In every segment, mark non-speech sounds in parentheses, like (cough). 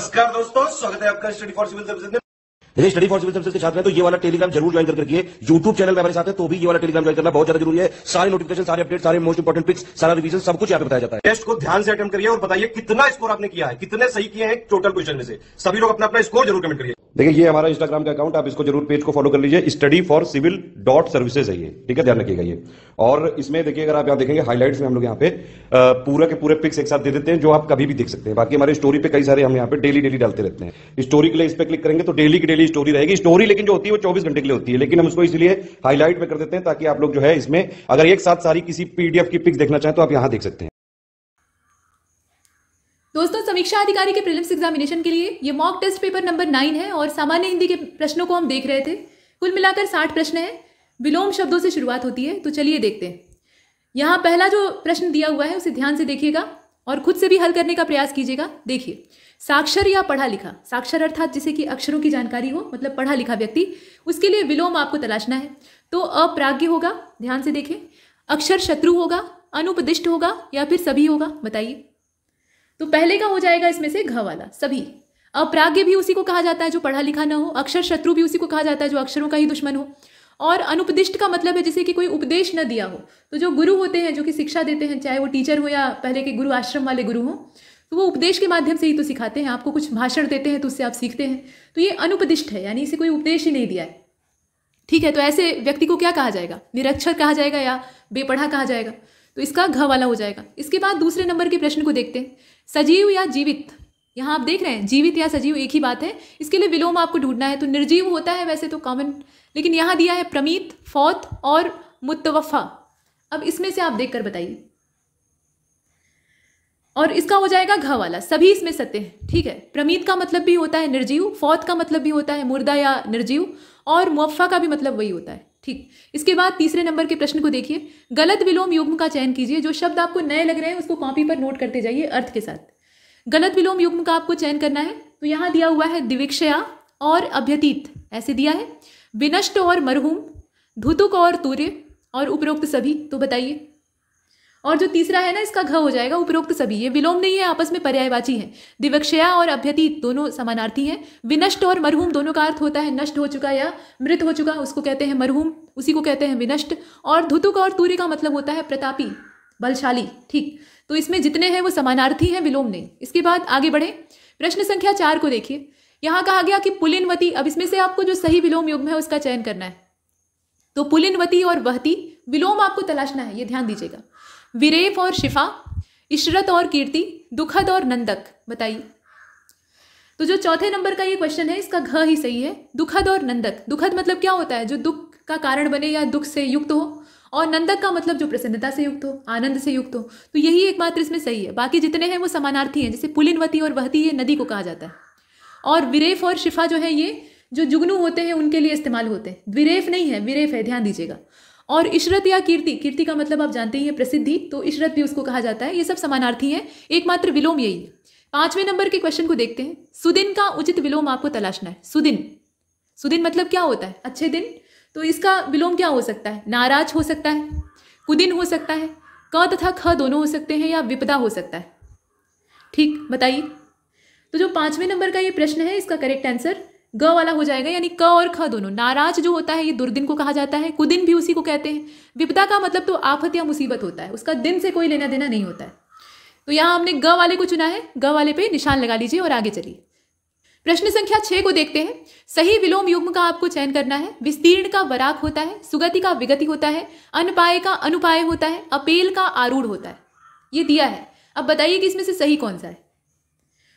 नमस्कार दोस्तों स्वागत है आपका स्टडी फॉर सिविल सर्विस में यदि स्टडी फॉर सिविल सर्विस के साथ हैं तो ये वाला टेलीग्राम जरूर ज्वाइन करके यूट्यूब चैनल में हमारे साथ है तो भी ये वाला टेलीग्राम ज्वाइन करना बहुत ज्यादा जरूरी है सारे नोटिफिकेशन सारे अपडेट सारे मोस्ट इंपॉर्टेंट पिक्स सारा रिवीजन सब कुछ यहाँ पे बताया जाता है टेस्ट को ध्यान से अटेंड करिए और बताइए कितना स्कोर आपने किया है कितने सही किए हैं टोटल क्वेश्चन में से सभी लोग अपना अपना स्कोर जरूर कमेंट करिए देखिए ये हमारा इंस्टाग्राम का अकाउंट आप इसको जरूर पेज को फॉलो कर लीजिए study for civil dot services है ये ठीक है ध्यान रखिएगा ये और इसमें देखिए अगर आप यहाँ देखेंगे हाईलाइट्स में हम लोग यहाँ पे पूरे के पूरे पिक्स एक साथ दे देते हैं जो आप कभी भी देख सकते हैं बाकी हमारे स्टोरी पे कई सारे हम यहाँ पे डेली डेली डालते रहते हैं स्टोरी के लिए इस पर क्लिक करेंगे तो डेली की डेली लिए स्टोरी रहेगी स्टोरी लेकिन जो होती है वो चौबीस घंटे के लिए होती है लेकिन हम उसको इसलिए हाईलाइट में कर देते हैं ताकि आप लोग जो है इसमें अगर एक साथ सारी किसी पीडीएफ की पिक्स देखना चाहें तो आप यहां देख सकते हैं दोस्तों समीक्षा अधिकारी के प्रीलिम्स एग्जामिनेशन के लिए ये mock test paper number nine है और सामान्य हिंदी के प्रश्नों को हम देख रहे थे कुल मिलाकर साठ प्रश्न हैं विलोम शब्दों से शुरुआत होती है तो चलिए देखते हैं यहाँ पहला जो प्रश्न दिया हुआ है उसे ध्यान से देखिएगा और खुद से भी हल करने का प्रयास कीजिएगा देखिए साक्षर या पढ़ा लिखा साक्षर अर्थात जिसे कि अक्षरों की जानकारी हो मतलब पढ़ा लिखा व्यक्ति उसके लिए विलोम आपको तलाशना है तो अप्राज्ञ होगा ध्यान से देखें अक्षर शत्रु होगा अनुपदिष्ट होगा या फिर सभी होगा बताइए तो पहले का हो जाएगा इसमें से घ वाला सभी अप्राज्ञ भी उसी को कहा जाता है जो पढ़ा लिखा ना हो अक्षर शत्रु भी उसी को कहा जाता है जो अक्षरों का ही दुश्मन हो और अनुपदिष्ट का मतलब है जैसे कि कोई उपदेश न दिया हो तो जो गुरु होते हैं जो कि शिक्षा देते हैं चाहे वो टीचर हो या पहले के गुरु आश्रम वाले गुरु हों तो वो उपदेश के माध्यम से ही तो सिखाते हैं आपको कुछ भाषण देते हैं तो उससे आप सीखते हैं तो ये अनुपदिष्ट है यानी इसे कोई उपदेश ही नहीं दिया है ठीक है तो ऐसे व्यक्ति को क्या कहा जाएगा निरक्षर कहा जाएगा या बेपढ़ा कहा जाएगा तो इसका घ वाला हो जाएगा इसके बाद दूसरे नंबर के प्रश्न को देखते हैं सजीव या जीवित यहाँ आप देख रहे हैं जीवित या सजीव एक ही बात है इसके लिए विलोम आपको ढूंढना है तो निर्जीव होता है वैसे तो कॉमन लेकिन यहाँ दिया है प्रमीत फौत और मुतवफ़ा अब इसमें से आप देख कर बताइए और इसका हो जाएगा घ वाला सभी इसमें सत्य हैं ठीक है प्रमीत का मतलब भी होता है निर्जीव फौत का मतलब भी होता है मुर्दा या निर्जीव और मुआफ़ा का भी मतलब वही होता है ठीक इसके बाद तीसरे नंबर के प्रश्न को देखिए गलत विलोम युग्म का चयन कीजिए जो शब्द आपको नए लग रहे हैं उसको कॉपी पर नोट करते जाइए अर्थ के साथ गलत विलोम युग्म का आपको चयन करना है तो यहाँ दिया हुआ है दिविक्षया और अभ्यतीत ऐसे दिया है विनष्ट और मरहूम धुतुक और तूर्य और उपरोक्त सभी तो बताइए और जो तीसरा है ना इसका घ हो जाएगा उपरोक्त सभी ये विलोम नहीं है आपस में पर्यायवाची है दिवक्षया और अभ्यति दोनों समानार्थी हैं विनष्ट और मरहूम दोनों का अर्थ होता है नष्ट हो चुका या मृत हो चुका उसको कहते हैं मरहूम उसी को कहते हैं विनष्ट और धुतुक और तूर्य का मतलब होता है प्रतापी बलशाली ठीक तो इसमें जितने हैं वो समानार्थी हैं विलोम नहीं इसके बाद आगे बढ़े प्रश्न संख्या चार को देखिए यहाँ कहा गया कि पुलिनवती अब इसमें से आपको जो सही विलोम युग्म है उसका चयन करना है तो पुलिनवती और वहती विलोम आपको तलाशना है ये ध्यान दीजिएगा विरेप और शिफा इशरत और कीर्ति दुखद और नंदक बताइए तो जो चौथे नंबर का ये क्वेश्चन है इसका घ ही सही है दुखद और नंदक दुखद मतलब क्या होता है जो दुख का कारण बने या दुख से युक्त हो और नंदक का मतलब जो प्रसन्नता से युक्त हो आनंद से युक्त हो तो यही एकमात्र इसमें सही है बाकी जितने हैं वो समानार्थी हैं जैसे पुलिनवती और वहती ये नदी को कहा जाता है और विरेफ और शिफा जो है ये जो जुगनू होते हैं उनके लिए इस्तेमाल होते हैं विरेफ नहीं है विरेफ है ध्यान दीजिएगा और इशरत या कीर्ति कीर्ति का मतलब आप जानते ही हैं प्रसिद्धि तो इशरत भी उसको कहा जाता है ये सब समानार्थी हैं एकमात्र विलोम यही है पांचवें नंबर के क्वेश्चन को देखते हैं सुदिन का उचित विलोम आपको तलाशना है सुदिन सुदिन मतलब क्या होता है अच्छे दिन तो इसका विलोम क्या हो सकता है नाराज हो सकता है कुदिन हो सकता है क तथा ख दोनों हो सकते हैं या विपदा हो सकता है ठीक बताइए तो जो पांचवें नंबर का ये प्रश्न है इसका करेक्ट आंसर ग वाला हो जाएगा यानी क और ख दोनों नाराज जो होता है ये दुर्दिन को कहा जाता है कुदिन भी उसी को कहते हैं विपदा का मतलब तो आफत या मुसीबत होता है उसका दिन से कोई लेना देना नहीं होता है तो यहाँ हमने ग वाले को चुना है ग वाले पे निशान लगा लीजिए और आगे चलिए प्रश्न संख्या छः को देखते हैं सही विलोम युग्म का आपको चयन करना है विस्तीर्ण का वराक होता है सुगति का विगति होता है अनपाय का अनुपाय होता है अपेल का आरूढ़ होता है ये दिया है अब बताइए कि इसमें से सही कौन सा है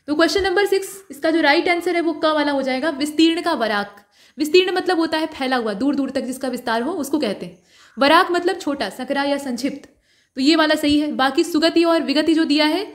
तो क्वेश्चन नंबर सिक्स इसका जो राइट आंसर है वो क वाला हो जाएगा विस्तीर्ण का वराक विस्तीर्ण मतलब होता है फैला हुआ दूर दूर तक जिसका विस्तार हो उसको कहते हैं वराक मतलब छोटा सकरा या संक्षिप्त तो ये वाला सही है बाकी सुगति और विगति जो दिया है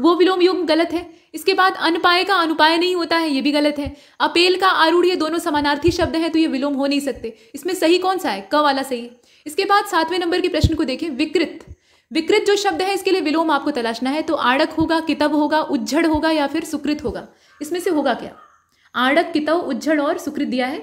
वो विलोम युग्म गलत है इसके बाद अनपाय का अनुपाय नहीं होता है ये भी गलत है अपेल का आरूढ़ ये दोनों समानार्थी शब्द हैं तो ये विलोम हो नहीं सकते इसमें सही कौन सा है क वाला सही है इसके बाद सातवें नंबर के प्रश्न को देखें विकृत विकृत जो शब्द है इसके लिए विलोम आपको तलाशना है तो आड़क होगा कितब होगा उज्जड़ होगा या फिर सुकृत होगा इसमें से होगा क्या आड़क कितव उज्जड़ और सुकृत दिया है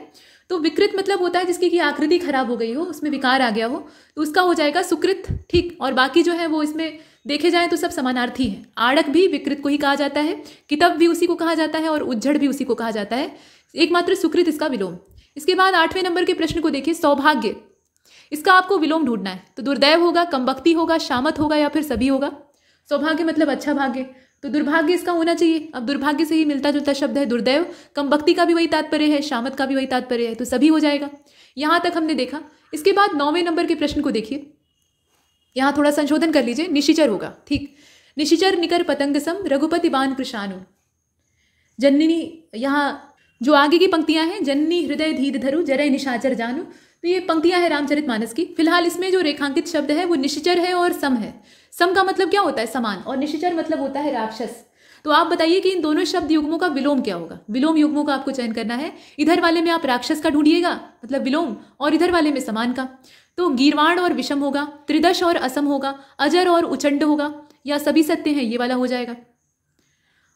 तो विकृत मतलब होता है जिसकी की आकृति खराब हो गई हो उसमें विकार आ गया हो तो उसका हो जाएगा सुकृत ठीक और बाकी जो है वो इसमें देखे जाए तो सब समानार्थी हैं आड़क भी विकृत को ही कहा जाता है कितब भी उसी को कहा जाता है और उज्जड़ भी उसी को कहा जाता है एकमात्र सुकृत इसका विलोम इसके बाद आठवें नंबर के प्रश्न को देखिए सौभाग्य इसका आपको विलोम ढूंढना है तो दुर्दैव होगा कमबख्ती होगा शामत होगा या फिर सभी होगा सौभाग्य मतलब अच्छा भाग्य तो दुर्भाग्य इसका होना चाहिए अब दुर्भाग्य से ही मिलता जुलता शब्द है दुर्दैव कम भक्ति का भी वही तात्पर्य है शामत का भी वही तात्पर्य है तो सभी हो जाएगा यहाँ तक हमने देखा इसके बाद नौवें नंबर के प्रश्न को देखिए यहाँ थोड़ा संशोधन कर लीजिए निशिचर होगा ठीक निशिचर निकर पतंग सम रघुपति बान कृषाणु जननी यहाँ जो आगे की पंक्तियाँ हैं जननी हृदय धीर धरु जरय निशाचर जानू तो ये पंक्तियां हैं रामचरित मानस की फिलहाल इसमें जो रेखांकित शब्द है वो निशिचर है और सम है सम का मतलब क्या होता है समान और निशिचर मतलब होता है राक्षस तो आप बताइए कि इन दोनों शब्द युग्मों का विलोम क्या होगा विलोम युग्मों का आपको चयन करना है इधर वाले में आप राक्षस का ढूंढिएगा मतलब विलोम और इधर वाले में समान का तो गीरवाण और विषम होगा त्रिदश और असम होगा अजर और उचंड होगा या सभी सत्य हैं ये वाला हो जाएगा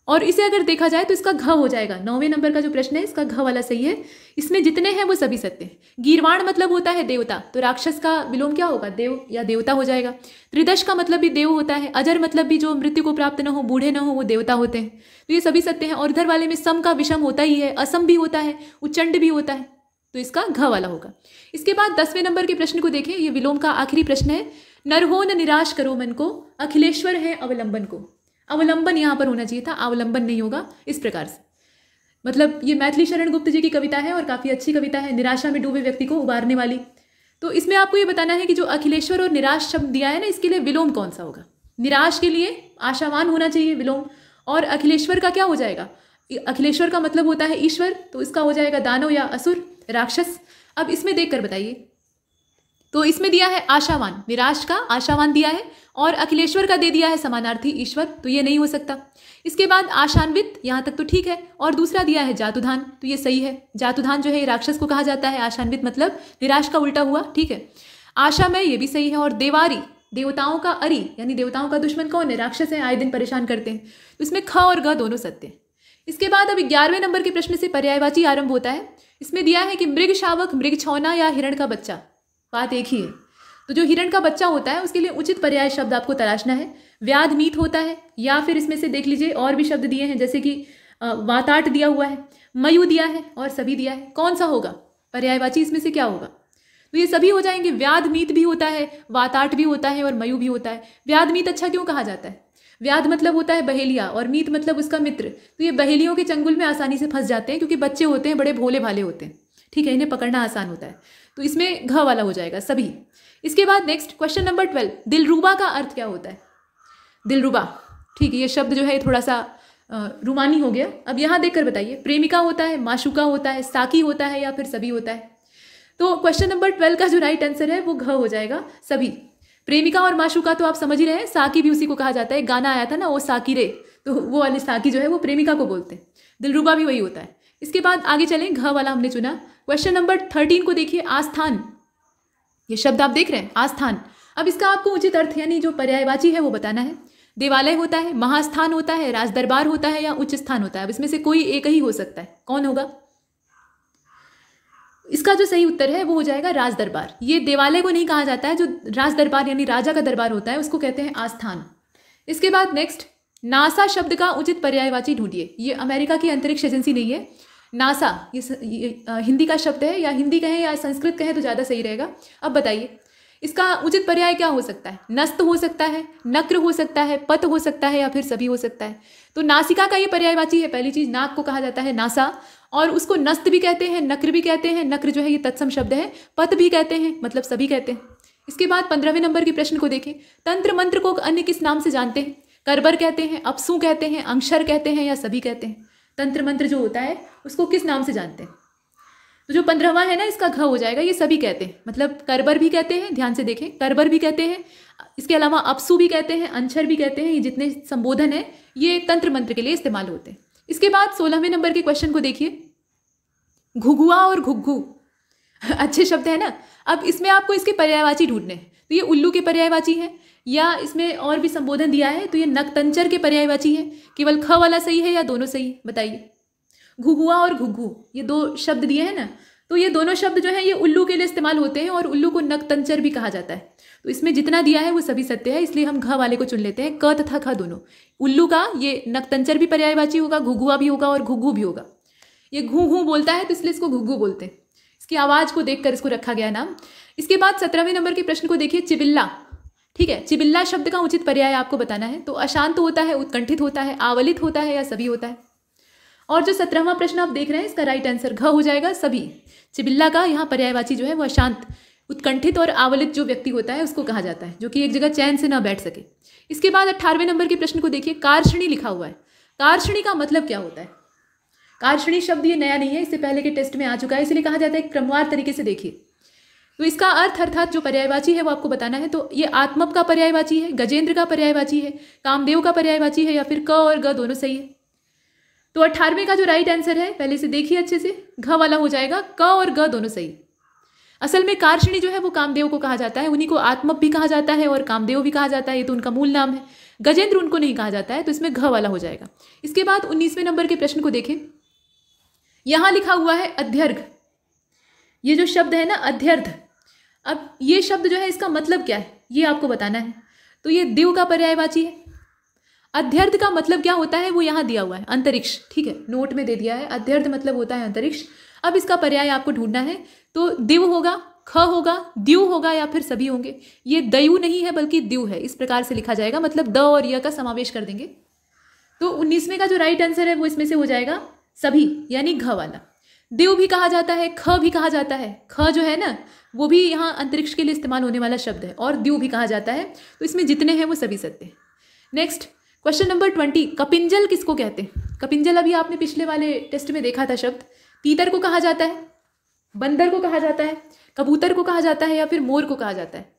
और इसे अगर देखा जाए तो इसका घ हो जाएगा नौवें नंबर का जो प्रश्न है इसका घ वाला सही है इसमें जितने हैं वो सभी सत्य हैं गीरवाण मतलब होता है देवता तो राक्षस का विलोम क्या होगा देव या देवता हो जाएगा त्रिदश का मतलब भी देव होता है अजर मतलब भी जो मृत्यु को प्राप्त न हो बूढ़े न हो वो देवता होते हैं तो ये सभी सत्य हैं और इधर वाले में सम का विषम होता ही है असम भी होता है उच्चंड भी होता है तो इसका घ वाला होगा इसके बाद दसवें नंबर के प्रश्न को देखें ये विलोम का आखिरी प्रश्न है नरहो न निराश करो मन को अखिलेश्वर है अवलंबन को अवलंबन यहाँ पर होना चाहिए था अवलंबन नहीं होगा इस प्रकार से मतलब ये मैथिली शरण गुप्त जी की कविता है और काफ़ी अच्छी कविता है निराशा में डूबे व्यक्ति को उबारने वाली तो इसमें आपको ये बताना है कि जो अखिलेश्वर और निराश शब्द दिया है ना इसके लिए विलोम कौन सा होगा निराश के लिए आशावान होना चाहिए विलोम और अखिलेश्वर का क्या हो जाएगा अखिलेश्वर का मतलब होता है ईश्वर तो इसका हो जाएगा दानव या असुर राक्षस अब इसमें देख कर बताइए तो इसमें दिया है आशावान निराश का आशावान दिया है और अखिलेश्वर का दे दिया है समानार्थी ईश्वर तो ये नहीं हो सकता इसके बाद आशान्वित यहाँ तक तो ठीक है और दूसरा दिया है जातुधान तो ये सही है जातुधान जो है राक्षस को कहा जाता है आशान्वित मतलब निराश का उल्टा हुआ ठीक है आशा में ये भी सही है और देवारी देवताओं का अरी यानी देवताओं का दुश्मन कौन है राक्षस है आए दिन परेशान करते हैं तो इसमें ख और ग दोनों सत्य हैं इसके बाद अब ग्यारहवें नंबर के प्रश्न से पर्यायवाची आरंभ होता है इसमें दिया है कि मृग शावक मृग छौना या हिरण का बच्चा बात एक ही है तो जो हिरण का बच्चा होता है उसके लिए उचित पर्याय शब्द आपको तलाशना है व्याध मीत होता है या फिर इसमें से देख लीजिए और भी शब्द दिए हैं जैसे कि वाताट दिया हुआ है मयू दिया है और सभी दिया है कौन सा होगा पर्यायवाची इसमें से क्या होगा तो ये सभी हो जाएंगे व्याध मीत भी होता है वाताट भी होता है और मयू भी होता है व्याध मीत अच्छा क्यों कहा जाता है व्याध मतलब होता है बहेलिया और मीत मतलब उसका मित्र तो ये बहेलियों के चंगुल में आसानी से फंस जाते हैं क्योंकि बच्चे होते हैं बड़े भोले भाले होते हैं ठीक है इन्हें पकड़ना आसान होता है तो इसमें घ वाला हो जाएगा सभी इसके बाद नेक्स्ट क्वेश्चन नंबर ट्वेल्व दिलरूबा का अर्थ क्या होता है दिलरूबा ठीक है ये शब्द जो है थोड़ा सा रूमानी हो गया अब यहाँ देखकर बताइए प्रेमिका होता है माशुका होता है साकी होता है या फिर सभी होता है तो क्वेश्चन नंबर ट्वेल्व का जो राइट आंसर है वो घ हो जाएगा सभी प्रेमिका और माशुका तो आप समझ ही रहे हैं साकी भी उसी को कहा जाता है गाना आया था ना वो साकी रे तो वो वाली साकी जो है वो प्रेमिका को बोलते हैं दिलरूबा भी वही होता है इसके बाद आगे चलें घ वाला हमने चुना क्वेश्चन नंबर थर्टीन को देखिए आस्थान ये शब्द आप देख रहे हैं आस्थान अब इसका आपको उचित अर्थ यानी जो पर्यायवाची है वो बताना है देवालय होता है महास्थान होता है राजदरबार होता है या उच्च स्थान होता है अब इसमें से कोई एक ही हो सकता है कौन होगा इसका जो सही उत्तर है वो हो जाएगा राजदरबार ये देवालय को नहीं कहा जाता है जो राजदरबार यानी राजा का दरबार होता है उसको कहते हैं आस्थान इसके बाद नेक्स्ट नासा शब्द का उचित पर्यायवाची ढूंढिए ये अमेरिका की अंतरिक्ष एजेंसी नहीं है नासा ये, ये आ, हिंदी का शब्द है या हिंदी कहें या संस्कृत कहें तो ज़्यादा सही रहेगा अब बताइए इसका उचित पर्याय क्या हो सकता है नस्त हो सकता है नक्र हो सकता है पत हो सकता है या फिर सभी हो सकता है तो नासिका का ये पर्यायवाची है पहली चीज़ नाक को कहा जाता है नासा और उसको नस्त भी कहते हैं नक्र भी कहते हैं नक्र जो है ये तत्सम शब्द है पत भी कहते हैं मतलब सभी कहते हैं इसके बाद पंद्रहवें नंबर के प्रश्न को देखें तंत्र मंत्र को अन्य किस नाम से जानते हैं करबर कहते हैं अपसू कहते हैं अंक्षर कहते हैं या सभी कहते हैं तंत्र मंत्र जो होता है उसको किस नाम से जानते हैं तो जो पंद्रहवा है ना इसका घ हो जाएगा ये सभी कहते हैं मतलब करबर भी कहते हैं ध्यान से देखें करबर भी कहते हैं इसके अलावा अपसु भी कहते हैं अंशर भी कहते हैं ये जितने संबोधन है ये तंत्र मंत्र के लिए इस्तेमाल होते हैं इसके बाद सोलहवें नंबर के क्वेश्चन को देखिए घुघुआ और घुग्घू (laughs) अच्छे शब्द है ना अब इसमें आपको इसके पर्यायवाची ढूंढने हैं तो ये उल्लू के पर्यायवाची है या इसमें और भी संबोधन दिया है तो ये नकतंचर के पर्यायवाची है केवल ख वाला सही है या दोनों सही बताइए घुघुआ और घुघू ये दो शब्द दिए हैं ना तो ये दोनों शब्द जो है ये उल्लू के लिए इस्तेमाल होते हैं और उल्लू को नकतंचर भी कहा जाता है तो इसमें जितना दिया है वो सभी सत्य है इसलिए हम घ वाले को चुन लेते हैं क तथा ख दोनों उल्लू का ये नकतंचर भी पर्यायवाची होगा घुघुआ भी होगा और घुघू भी होगा ये घू घू बोलता है तो इसलिए इसको घुघू बोलते हैं इसकी आवाज़ को देखकर इसको रखा गया नाम इसके बाद सत्रहवें नंबर के प्रश्न को देखिए चिबिल्ला ठीक है चिबिल्ला शब्द का उचित पर्याय आपको बताना है तो अशांत होता है उत्कंठित होता है आवलित होता है या सभी होता है और जो सत्रहवा प्रश्न आप देख रहे हैं इसका राइट आंसर घ हो जाएगा सभी चिबिल्ला का यहाँ पर्यायवाची जो है वह शांत उत्कंठित और आवलित जो व्यक्ति होता है उसको कहा जाता है जो कि एक जगह चैन से ना बैठ सके इसके बाद अट्ठारहवें नंबर के प्रश्न को देखिए कार्षणी लिखा हुआ है कार्षणी का मतलब क्या होता है कार्यश्रेणी शब्द ये नया नहीं है इससे पहले के टेस्ट में आ चुका है इसलिए कहा जाता है क्रमवार तरीके से देखिए तो इसका अर्थ अर्थात जो पर्यायवाची है वो आपको बताना है तो ये आत्मप का पर्यायवाची है गजेंद्र का पर्यायवाची है कामदेव का पर्यायवाची है या फिर क और ग दोनों सही है तो अट्ठारहवें का जो राइट आंसर है पहले से देखिए अच्छे से घ वाला हो जाएगा क और ग दोनों सही असल में कार्षणी जो है वो कामदेव को कहा जाता है उन्हीं को आत्मप भी कहा जाता है और कामदेव भी कहा जाता है ये तो उनका मूल नाम है गजेंद्र उनको नहीं कहा जाता है तो इसमें घ वाला हो जाएगा इसके बाद उन्नीसवें नंबर के प्रश्न को देखें यहां लिखा हुआ है अध्यर्घ ये जो शब्द है ना अध्यर्थ अब ये शब्द जो है इसका मतलब क्या है ये आपको बताना है तो ये दिव का पर्यायवाची है अध्यर्थ का मतलब क्या होता है वो यहां दिया हुआ है अंतरिक्ष ठीक है नोट में दे दिया है अध्यर्थ मतलब होता है अंतरिक्ष अब इसका पर्याय आपको ढूंढना है तो दिव होगा ख होगा द्यू होगा या फिर सभी होंगे ये दयु नहीं है बल्कि द्यू है इस प्रकार से लिखा जाएगा मतलब द और य का समावेश कर देंगे तो उन्नीसवें का जो राइट आंसर है वो इसमें से हो जाएगा सभी यानी घ वाला देव भी कहा जाता है ख भी कहा जाता है ख जो है ना वो भी यहाँ अंतरिक्ष के लिए इस्तेमाल होने वाला शब्द है और द्यू भी कहा जाता है तो इसमें जितने हैं वो सभी सत्य हैं नेक्स्ट क्वेश्चन नंबर ट्वेंटी कपिंजल किसको कहते हैं कपिंजल अभी आपने पिछले वाले टेस्ट में देखा था शब्द तीतर को कहा जाता है बंदर को कहा जाता है कबूतर को कहा जाता है या फिर मोर को कहा जाता है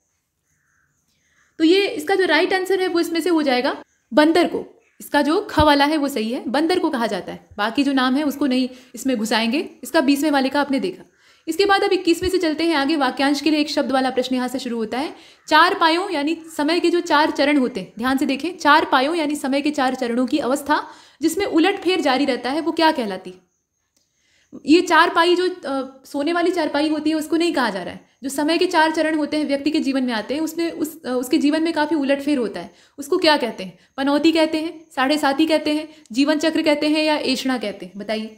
तो ये इसका जो राइट आंसर है वो इसमें से हो जाएगा बंदर को इसका जो ख वाला है वो सही है बंदर को कहा जाता है बाकी जो नाम है उसको नहीं इसमें घुसाएंगे इसका बीसवें वाले का आपने देखा इसके बाद अब इक्कीसवें से चलते हैं आगे वाक्यांश के लिए एक शब्द वाला प्रश्न यहाँ से शुरू होता है चार पायों यानी समय के जो चार चरण होते हैं ध्यान से देखें चार पायों यानी समय के चार चरणों की अवस्था जिसमें उलट फेर जारी रहता है वो क्या कहलाती ये चार पाई जो आ, सोने वाली चारपाई होती है उसको नहीं कहा जा रहा है जो समय के चार चरण होते हैं व्यक्ति के जीवन में आते हैं उसमें उस उसके जीवन में काफ़ी उलटफेर होता है उसको क्या कहते हैं पनौती कहते हैं साढ़े साथी कहते हैं जीवन चक्र कहते हैं या एषणा कहते हैं बताइए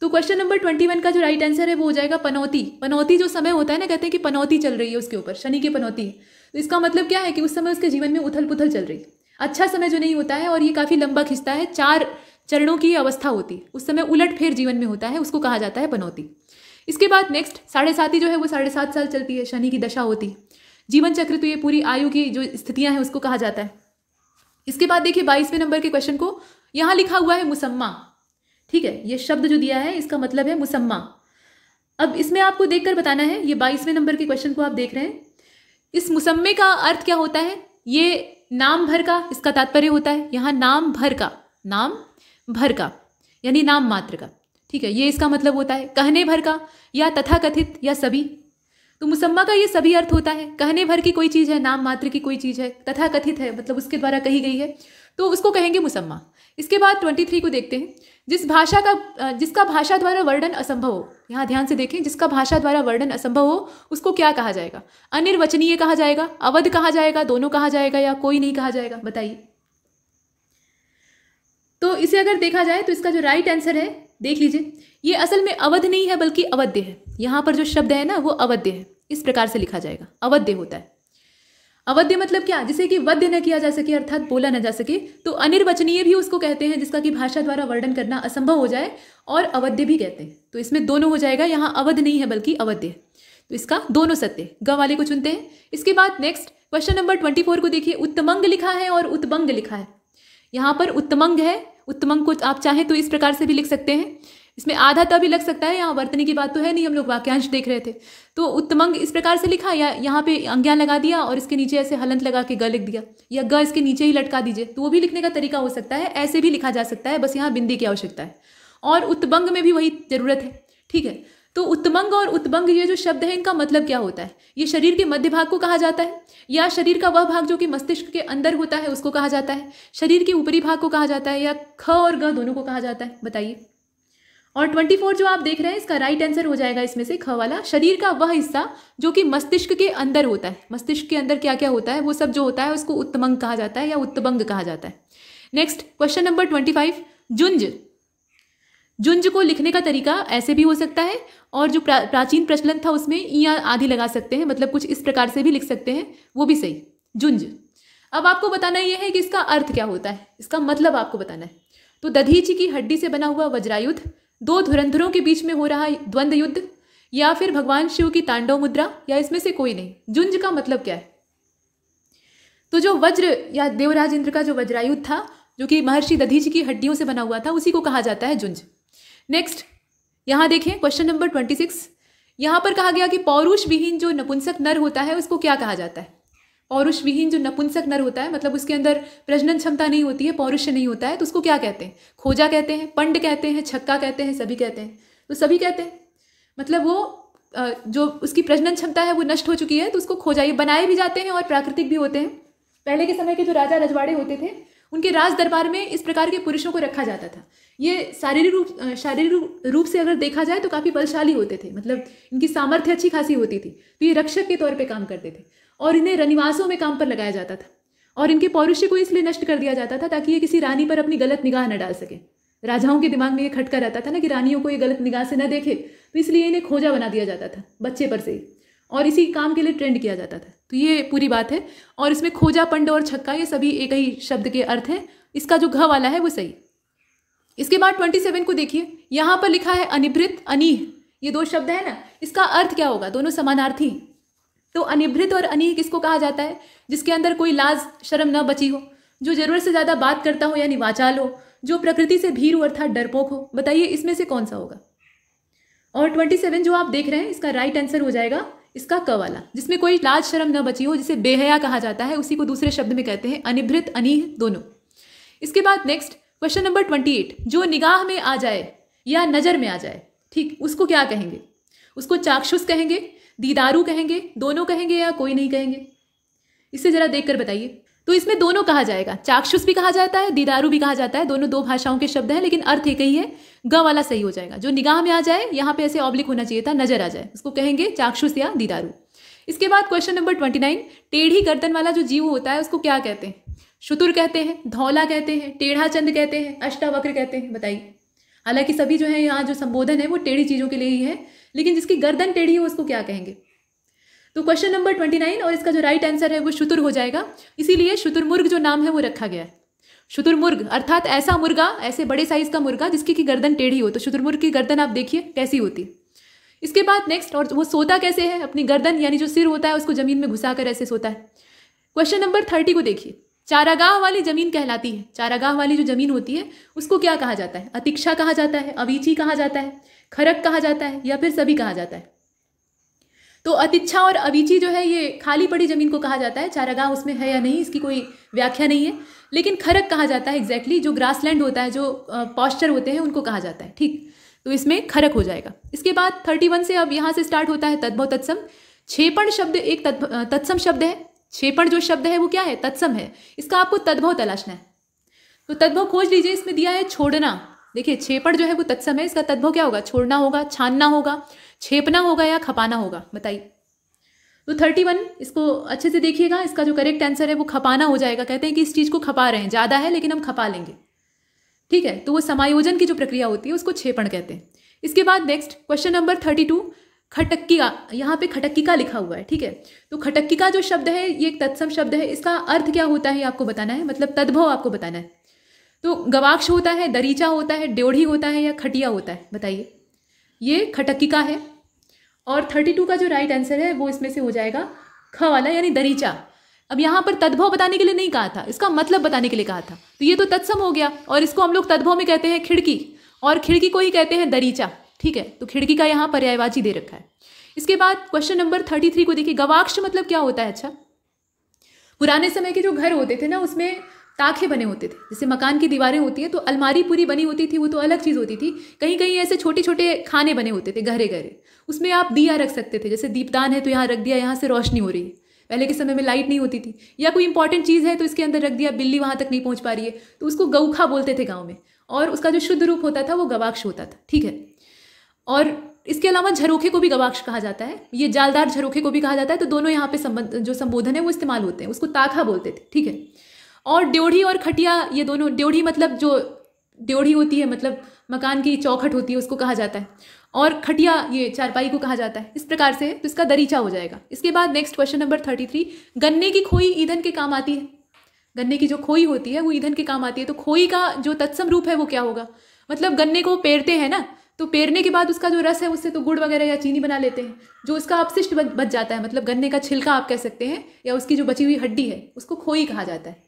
तो क्वेश्चन नंबर ट्वेंटी वन का जो राइट आंसर है वो हो जाएगा पनौती पनौती जो समय होता है ना कहते हैं कि पनौती चल रही है उसके ऊपर शनि की पनौती है तो इसका मतलब क्या है कि उस समय उसके जीवन में उथल पुथल चल रही है अच्छा समय जो नहीं होता है और ये काफ़ी लंबा खिंचता है चार चरणों की अवस्था होती है उस समय उलट फेर जीवन में होता है उसको कहा जाता है पनौती इसके बाद नेक्स्ट साढ़े सात ही जो है वो साढ़े सात साल चलती है शनि की दशा होती है जीवन चक्र तो ये पूरी आयु की जो स्थितियां हैं उसको कहा जाता है इसके बाद देखिए बाईसवें नंबर के क्वेश्चन को यहाँ लिखा हुआ है मुसम्मा ठीक है ये शब्द जो दिया है इसका मतलब है मुसम्मा अब इसमें आपको देखकर बताना है ये बाईसवें नंबर के क्वेश्चन को आप देख रहे हैं इस मुसम्मे का अर्थ क्या होता है ये नाम भर का इसका तात्पर्य होता है यहाँ नाम भर का नाम भर का यानी नाम मात्र का ठीक है ये इसका मतलब होता है कहने भर का या तथाकथित या सभी तो मुसम्मा का ये सभी अर्थ होता है कहने भर की कोई चीज़ है नाम मात्र की कोई चीज़ है तथा कथित है मतलब उसके द्वारा कही गई है तो उसको कहेंगे मुसम्मा इसके बाद ट्वेंटी थ्री को देखते हैं जिस भाषा का जिसका भाषा द्वारा वर्णन असंभव हो यहाँ ध्यान से देखें जिसका भाषा द्वारा वर्णन असंभव हो उसको क्या कहा जाएगा अनिर्वचनीय कहा जाएगा अवध कहा जाएगा दोनों कहा जाएगा या कोई नहीं कहा जाएगा बताइए तो इसे अगर देखा जाए तो इसका जो राइट आंसर है देख लीजिए ये असल में अवध नहीं है बल्कि अवध्य है यहाँ पर जो शब्द है ना वो अवध्य है इस प्रकार से लिखा जाएगा अवध्य होता है अवध्य मतलब क्या जिसे कि वध्य न किया जा सके अर्थात बोला न जा सके तो अनिर्वचनीय भी उसको कहते हैं जिसका कि भाषा द्वारा वर्णन करना असंभव हो जाए और अवध्य भी कहते हैं तो इसमें दोनों हो जाएगा यहाँ अवध नहीं है बल्कि अवध्य है तो इसका दोनों सत्य ग वाले को चुनते हैं इसके बाद next question number twenty four को देखिए उत्तमंग लिखा है और उत्तभंग लिखा है यहाँ पर उत्तमंग है उत्तमंग को आप चाहें तो इस प्रकार से भी लिख सकते हैं इसमें आधा तभी लग सकता है यहाँ वर्तनी की बात तो है नहीं हम लोग वाक्यांश देख रहे थे तो उत्तमंग इस प्रकार से लिखा या यहाँ पे अंज्ञान लगा दिया और इसके नीचे ऐसे हलंत लगा के ग लिख दिया या ग इसके नीचे ही लटका दीजिए तो वो भी लिखने का तरीका हो सकता है ऐसे भी लिखा जा सकता है बस यहाँ बिंदी की आवश्यकता है और उत्तमंग में भी वही ज़रूरत है ठीक है तो उत्तमंग और उत्तमंग ये जो शब्द है इनका मतलब क्या होता है ये शरीर के मध्य भाग को कहा जाता है या शरीर का वह भाग जो कि मस्तिष्क के अंदर होता है उसको कहा जाता है शरीर के ऊपरी भाग को कहा जाता है या ख और ग दोनों को कहा जाता है बताइए और ट्वेंटी फोर जो आप देख रहे हैं इसका राइट आंसर हो जाएगा इसमें से ख वाला शरीर का वह हिस्सा जो कि मस्तिष्क के अंदर होता है मस्तिष्क के अंदर क्या क्या होता है वो सब जो होता है उसको उत्तमंग कहा जाता है या उत्तमंग कहा जाता है next question number twenty five झुंझ जुंज को लिखने का तरीका ऐसे भी हो सकता है और जो प्रा, प्राचीन प्रचलन था उसमें ईया आधी लगा सकते हैं मतलब कुछ इस प्रकार से भी लिख सकते हैं वो भी सही जुंज अब आपको बताना यह है कि इसका अर्थ क्या होता है इसका मतलब आपको बताना है तो दधीची की हड्डी से बना हुआ वज्रायुद्ध दो धुरंधरों के बीच में हो रहा द्वंद्व युद्ध या फिर भगवान शिव की तांडव मुद्रा या इसमें से कोई नहीं जुंज का मतलब क्या है तो जो वज्र या देवराज इंद्र का जो वज्रायुद्ध था जो कि महर्षि दधीच की हड्डियों से बना हुआ था उसी को कहा जाता है जुंज नेक्स्ट यहां देखें क्वेश्चन नंबर ट्वेंटी सिक्स यहां पर कहा गया कि पौरुष विहीन जो नपुंसक नर होता है उसको क्या कहा जाता है पौरुष विहीन जो नपुंसक नर होता है मतलब उसके अंदर प्रजनन क्षमता नहीं होती है पौरुष नहीं होता है तो उसको क्या कहते हैं खोजा कहते हैं पंड कहते हैं छक्का कहते हैं सभी कहते हैं तो सभी कहते हैं मतलब वो जो उसकी प्रजनन क्षमता है वो नष्ट हो चुकी है तो उसको खोजा ये बनाए भी जाते हैं और प्राकृतिक भी होते हैं पहले के समय के जो राजा रजवाड़े होते थे उनके राज दरबार में इस प्रकार के पुरुषों को रखा जाता था ये शारीरिक रूप शारीरिक रूप से अगर देखा जाए तो काफ़ी बलशाली होते थे मतलब इनकी सामर्थ्य अच्छी खासी होती थी तो ये रक्षक के तौर पर काम करते थे और इन्हें रनिवासों में काम पर लगाया जाता था और इनके पौरुष्य को इसलिए नष्ट कर दिया जाता था ताकि ये किसी रानी पर अपनी गलत निगाह न डाल सके राजाओं के दिमाग में ये खटका रहता था ना कि रानियों को ये गलत निगाह से न देखे तो इसलिए इन्हें खोजा बना दिया जाता था बच्चे पर से ही और इसी काम के लिए ट्रेंड किया जाता था तो ये पूरी बात है और इसमें खोजा पंड और छक्का ये सभी एक ही शब्द के अर्थ हैं इसका जो घ वाला है वो सही इसके बाद ट्वेंटी सेवन को देखिए यहाँ पर लिखा है अनिभृत अनिह ये दो शब्द है ना इसका अर्थ क्या होगा दोनों समानार्थी तो अनिभृत और अनिह किसको कहा जाता है जिसके अंदर कोई लाज शर्म न बची हो जो जरूरत से ज़्यादा बात करता हो यानी वाचाल हो जो प्रकृति से भीरू अर्थात डरपोक हो बताइए इसमें से कौन सा होगा और ट्वेंटी सेवन जो आप देख रहे हैं इसका राइट आंसर हो जाएगा इसका क वाला जिसमें कोई लाज शर्म न बची हो जिसे बेहया कहा जाता है उसी को दूसरे शब्द में कहते हैं अनिभृत अनिह दोनों इसके बाद next question number twenty eight जो निगाह में आ जाए या नज़र में आ जाए ठीक उसको क्या कहेंगे उसको चाक्षुष कहेंगे दीदारू कहेंगे दोनों कहेंगे या कोई नहीं कहेंगे इसे ज़रा देख कर बताइए तो इसमें दोनों कहा जाएगा चाक्षुष भी कहा जाता है दीदारू भी कहा जाता है दोनों दो भाषाओं के शब्द हैं लेकिन अर्थ एक ही है ग वाला सही हो जाएगा जो निगाह में आ जाए यहाँ पे ऐसे ऑब्लिक होना चाहिए था नजर आ जाए उसको कहेंगे चाक्षुष या दीदारू इसके बाद क्वेश्चन नंबर ट्वेंटी नाइन टेढ़ी गर्दन वाला जो जीव होता है उसको क्या कहते हैं शुतुर कहते हैं धौला कहते हैं टेढ़ा चंद कहते हैं अष्टावक्र कहते हैं बताइए हालांकि सभी जो है यहाँ जो संबोधन है वो टेढ़ी चीज़ों के लिए ही है लेकिन जिसकी गर्दन टेढ़ी हो उसको क्या कहेंगे तो क्वेश्चन नंबर ट्वेंटी नाइन और इसका जो राइट आंसर है वो शुतुर हो जाएगा इसीलिए शुतुरमुर्ग जो नाम है वो रखा गया है शुतुरमुर्ग अर्थात ऐसा मुर्गा ऐसे बड़े साइज का मुर्गा जिसकी की गर्दन टेढ़ी हो तो शुतुरमुर्ग की गर्दन आप देखिए कैसी होती इसके बाद नेक्स्ट और वो सोता कैसे है अपनी गर्दन यानी जो सिर होता है उसको जमीन में घुसा कर ऐसे सोता है क्वेश्चन नंबर थर्टी को देखिए चारागाह वाली जमीन कहलाती है चारागाह वाली जो जमीन होती है उसको क्या कहा जाता है अतिक्षा कहा जाता है अवीची कहा जाता है खरक कहा जाता है या फिर सभी कहा जाता है तो अतिच्छा और अविची जो है ये खाली पड़ी ज़मीन को कहा जाता है चारागाह उसमें है या नहीं इसकी कोई व्याख्या नहीं है लेकिन खरक कहा जाता है एग्जैक्टली exactly, जो ग्रासलैंड होता है जो पॉस्चर होते हैं उनको कहा जाता है ठीक तो इसमें खरक हो जाएगा इसके बाद थर्टी वन से अब यहाँ से स्टार्ट होता है तद्भव तत्सम छेपण शब्द एक तत्सम शब्द है छेपण जो शब्द है वो क्या है तत्सम है इसका आपको तद्भव तलाशना है तो तद्भव खोज लीजिए इसमें दिया है छोड़ना देखिए छेपड़ जो है वो तत्सम है इसका तद्भव क्या होगा छोड़ना होगा छानना होगा छेपना होगा या खपाना होगा बताइए तो थर्टी वन इसको अच्छे से देखिएगा इसका जो करेक्ट आंसर है वो खपाना हो जाएगा कहते हैं कि इस चीज़ को खपा रहे हैं ज़्यादा है लेकिन हम खपा लेंगे ठीक है तो वो समायोजन की जो प्रक्रिया होती है उसको छेपण कहते हैं इसके बाद next question number thirty two खटक्किका यहाँ पे का लिखा हुआ है ठीक है तो का जो शब्द है ये एक तत्सम शब्द है इसका अर्थ क्या होता है आपको बताना है मतलब तद्भव आपको बताना है तो गवाक्ष होता है दरीचा होता है ड्योढ़ी होता है या खटिया होता है बताइए ये का है और थर्टी टू का जो राइट आंसर है वो इसमें से हो जाएगा ख वाला यानी दरीचा अब यहाँ पर तद्भव बताने के लिए नहीं कहा था इसका मतलब बताने के लिए कहा था तो ये तो तत्सम हो गया और इसको हम लोग तद्भव में कहते हैं खिड़की और खिड़की को ही कहते हैं दरीचा ठीक है तो खिड़की का यहाँ पर्यायवाची दे रखा है इसके बाद क्वेश्चन नंबर थर्टी थ्री को देखिए गवाक्ष मतलब क्या होता है अच्छा पुराने समय के जो घर होते थे ना उसमें ताखे बने होते थे जैसे मकान की दीवारें होती हैं तो अलमारी पूरी बनी होती थी वो तो अलग चीज़ होती थी कहीं कहीं ऐसे छोटे छोटे खाने बने होते थे गहरे गहरे उसमें आप दिया रख सकते थे जैसे दीपदान है तो यहाँ रख दिया यहाँ से रोशनी हो रही है पहले के समय में लाइट नहीं होती थी या कोई इंपॉर्टेंट चीज़ है तो इसके अंदर रख दिया बिल्ली वहाँ तक नहीं पहुँच पा रही है तो उसको गऊखा बोलते थे गाँव में और उसका जो शुद्ध रूप होता था वो गवाक्ष होता था ठीक है और इसके अलावा झरोखे को भी गवाक्ष कहा जाता है ये जालदार झरोखे को भी कहा जाता है तो दोनों यहाँ पे संबंध जो संबोधन है वो इस्तेमाल होते हैं उसको ताखा बोलते थे ठीक है और ड्योढ़ी और खटिया ये दोनों ड्योढ़ी मतलब जो ड्योढ़ी होती है मतलब मकान की चौखट होती है उसको कहा जाता है और खटिया ये चारपाई को कहा जाता है इस प्रकार से तो इसका दरीचा हो जाएगा इसके बाद next question number thirty three गन्ने की खोई ईंधन के काम आती है गन्ने की जो खोई होती है वो ईंधन के काम आती है तो खोई का जो तत्सम रूप है वो क्या होगा मतलब गन्ने को पेरते हैं ना तो पेरने के बाद उसका जो रस है उससे तो गुड़ वगैरह या चीनी बना लेते हैं जो उसका अपशिष्ट बच जाता है मतलब गन्ने का छिलका आप कह सकते हैं या उसकी जो बची हुई हड्डी है उसको खोई कहा जाता है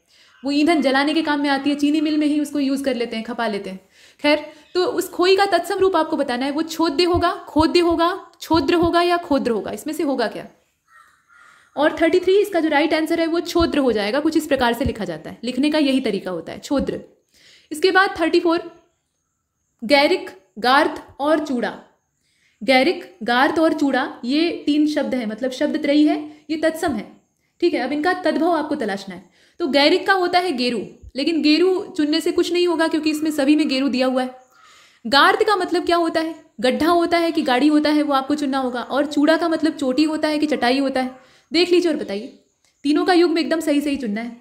वो ईंधन जलाने के काम में आती है चीनी मिल में ही उसको यूज़ कर लेते हैं खपा लेते हैं खैर तो उस खोई का तत्सम रूप आपको बताना है वो छोद्य होगा खोद्य होगा छोद्र होगा या खोद्र होगा इसमें से होगा क्या और थर्टी थ्री इसका जो राइट आंसर है वो छोद्र हो जाएगा कुछ इस प्रकार से लिखा जाता है लिखने का यही तरीका होता है छोद्र इसके बाद थर्टी फोर गैरिक गार्थ और चूड़ा गैरिक गार्थ और चूड़ा ये तीन शब्द है मतलब शब्द त्रयी है ये तत्सम है ठीक है अब इनका तद्भव आपको तलाशना है तो गैरिक का होता है गेरू लेकिन गेरू चुनने से कुछ नहीं होगा क्योंकि इसमें सभी में गेरू दिया हुआ है गार्द का मतलब क्या होता है गड्ढा होता है कि गाड़ी होता है वो आपको चुनना होगा और चूड़ा का मतलब चोटी होता है कि चटाई होता है देख लीजिए और बताइए तीनों का युग में एकदम सही सही चुनना है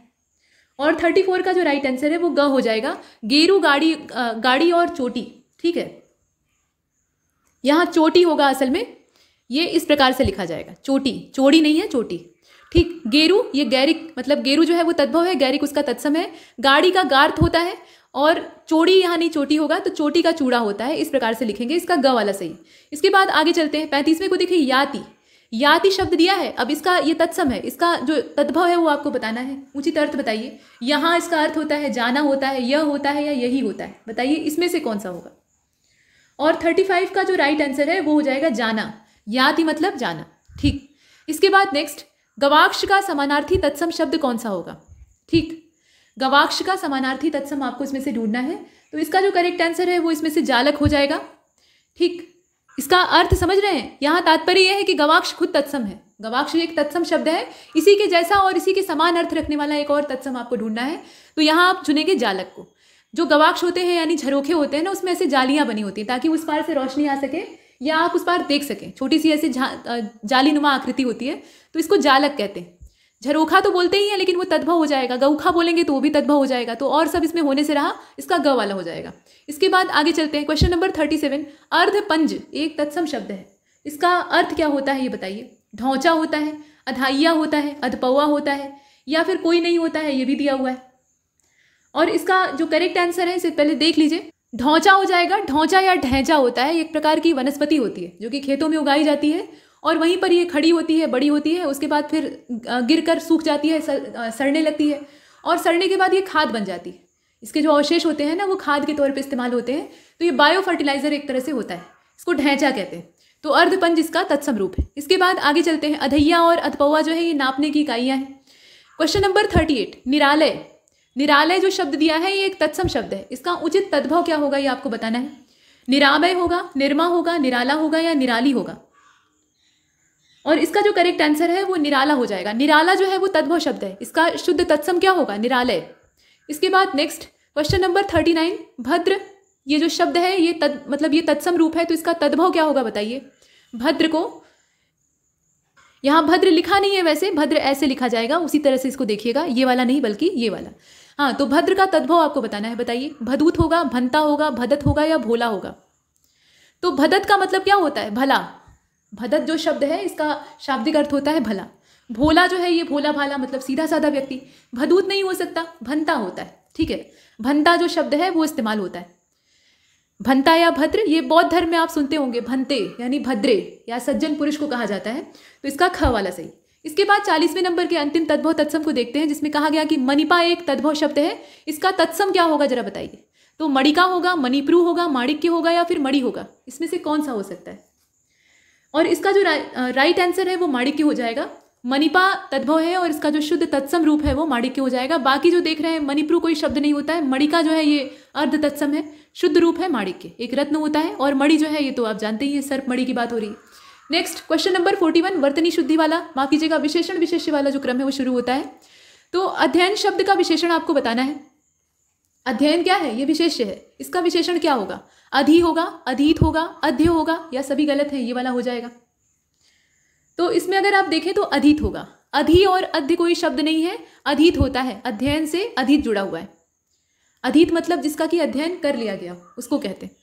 और थर्टी फोर का जो राइट आंसर है वो ग हो जाएगा गेरू गाड़ी गाड़ी और चोटी ठीक है यहाँ चोटी होगा असल में ये इस प्रकार से लिखा जाएगा चोटी चोड़ी नहीं है चोटी ठीक गेरू ये गैरिक मतलब गेरू जो है वो तद्भव है गैरिक उसका तत्सम है गाड़ी का गार्थ होता है और चोड़ी यहाँ नहीं चोटी होगा तो चोटी का चूड़ा होता है इस प्रकार से लिखेंगे इसका ग वाला सही इसके बाद आगे चलते हैं पैंतीसवें को देखिए याति याति शब्द दिया है अब इसका ये तत्सम है इसका जो तद्भव है वो आपको बताना है उचित अर्थ बताइए यहाँ इसका अर्थ होता है जाना होता है यह होता है या यही होता है बताइए इसमें से कौन सा होगा और थर्टी फाइव का जो राइट आंसर है वो हो जाएगा जाना याद ही मतलब जाना ठीक इसके बाद नेक्स्ट गवाक्ष का समानार्थी तत्सम शब्द कौन सा होगा ठीक गवाक्ष का समानार्थी तत्सम आपको इसमें से ढूंढना है तो इसका जो करेक्ट आंसर है वो इसमें से जालक हो जाएगा ठीक इसका अर्थ समझ रहे हैं यहाँ तात्पर्य यह है कि गवाक्ष खुद तत्सम है गवाक्ष एक तत्सम शब्द है इसी के जैसा और इसी के समान अर्थ रखने वाला एक और तत्सम आपको ढूंढना है तो यहाँ आप चुनेंगे जालक को जो गवाक्ष होते हैं यानी झरोखे होते हैं ना उसमें ऐसे जालियाँ बनी होती हैं ताकि उस पार से रोशनी आ सके या आप उस पार देख सकें छोटी सी ऐसे जाली नुमा आकृति होती है तो इसको जालक कहते हैं झरोखा तो बोलते ही हैं लेकिन वो तद्भव हो जाएगा गऊखा बोलेंगे तो वो भी तद्भव हो जाएगा तो और सब इसमें होने से रहा इसका ग वाला हो जाएगा इसके बाद आगे चलते हैं क्वेश्चन नंबर थर्टी सेवन अर्धपंज एक तत्सम शब्द है इसका अर्थ क्या होता है ये बताइए ढोंचा होता है अधाइया होता है अधपौवा होता है या फिर कोई नहीं होता है ये भी दिया हुआ है और इसका जो करेक्ट आंसर है इसे पहले देख लीजिए ढोंचा हो जाएगा ढोंचा या ढैंचा होता है एक प्रकार की वनस्पति होती है जो कि खेतों में उगाई जाती है और वहीं पर ये खड़ी होती है बड़ी होती है उसके बाद फिर गिर कर सूख जाती है सड़ने लगती है और सड़ने के बाद ये खाद बन जाती है इसके जो अवशेष होते हैं ना वो खाद के तौर पर इस्तेमाल होते हैं तो ये बायो फर्टिलाइज़र एक तरह से होता है इसको ढैंचा कहते हैं तो अर्धपंज इसका तत्सम रूप है इसके बाद आगे चलते हैं अधैया और अधपौवा जो है ये नापने की इकाइयाँ हैं क्वेश्चन नंबर थर्टी एट निरालय निरालय जो शब्द दिया है ये एक तत्सम शब्द है इसका उचित तद्भव क्या होगा ये आपको बताना है निरामय होगा निर्मा होगा निराला होगा या निराली होगा और इसका जो करेक्ट आंसर है वो निराला हो जाएगा निराला जो है वो तद्भव शब्द है इसका शुद्ध तत्सम क्या होगा निरालय इसके बाद next question number thirty nine भद्र ये जो शब्द है ये तद मतलब ये तत्सम रूप है तो इसका तद्भव क्या होगा बताइए भद्र को यहाँ भद्र लिखा नहीं है वैसे भद्र ऐसे लिखा जाएगा उसी तरह से इसको देखिएगा ये वाला नहीं बल्कि ये वाला हाँ तो भद्र का तद्भव आपको बताना है बताइए भदूत होगा भंता होगा भदत होगा या भोला होगा तो भदत का मतलब क्या होता है भला भदत जो शब्द है इसका शाब्दिक अर्थ होता है भला भोला जो है ये भोला भाला मतलब सीधा साधा व्यक्ति भदूत नहीं हो सकता भंता होता है ठीक है भंता जो शब्द है वो इस्तेमाल होता है भंता या भद्र ये बौद्ध धर्म में आप सुनते होंगे भंते यानी भद्रे या सज्जन पुरुष को कहा जाता है तो इसका ख वाला सही इसके बाद चालीसवें नंबर के अंतिम तद्भव तत्सम को देखते हैं जिसमें कहा गया कि मणिपा एक तद्भव शब्द है इसका तत्सम क्या होगा जरा बताइए तो मणिका होगा मणिप्रु होगा माणिक्य होगा या फिर मणि होगा इसमें से कौन सा हो सकता है और इसका जो रा, राइट आंसर है वो माणिक्य हो जाएगा मणिपा तद्भव है और इसका जो शुद्ध तत्सम रूप है वो माणिक्य हो जाएगा बाकी जो देख रहे हैं मणिप्रु कोई शब्द नहीं होता है मणिका जो है ये अर्ध तत्सम है शुद्ध रूप है माणिक्य एक रत्न होता है और मणि जो है ये तो आप जानते ही है सर्प मणि की बात हो रही है next question number forty one वर्तनी शुद्धि वाला माफ कीजिएगा विशेषण विशेष्य वाला जो क्रम है वो शुरू होता है तो अध्ययन शब्द का विशेषण आपको बताना है अध्ययन क्या है ये विशेष्य है इसका विशेषण क्या होगा अधि होगा अधीत होगा अध्यय होगा या सभी गलत है ये वाला हो जाएगा तो इसमें अगर आप देखें तो अधीत होगा अधि और अध्य कोई शब्द नहीं है अधीत होता है अध्ययन से अधीत जुड़ा हुआ है अधीत मतलब जिसका कि अध्ययन कर लिया गया उसको कहते हैं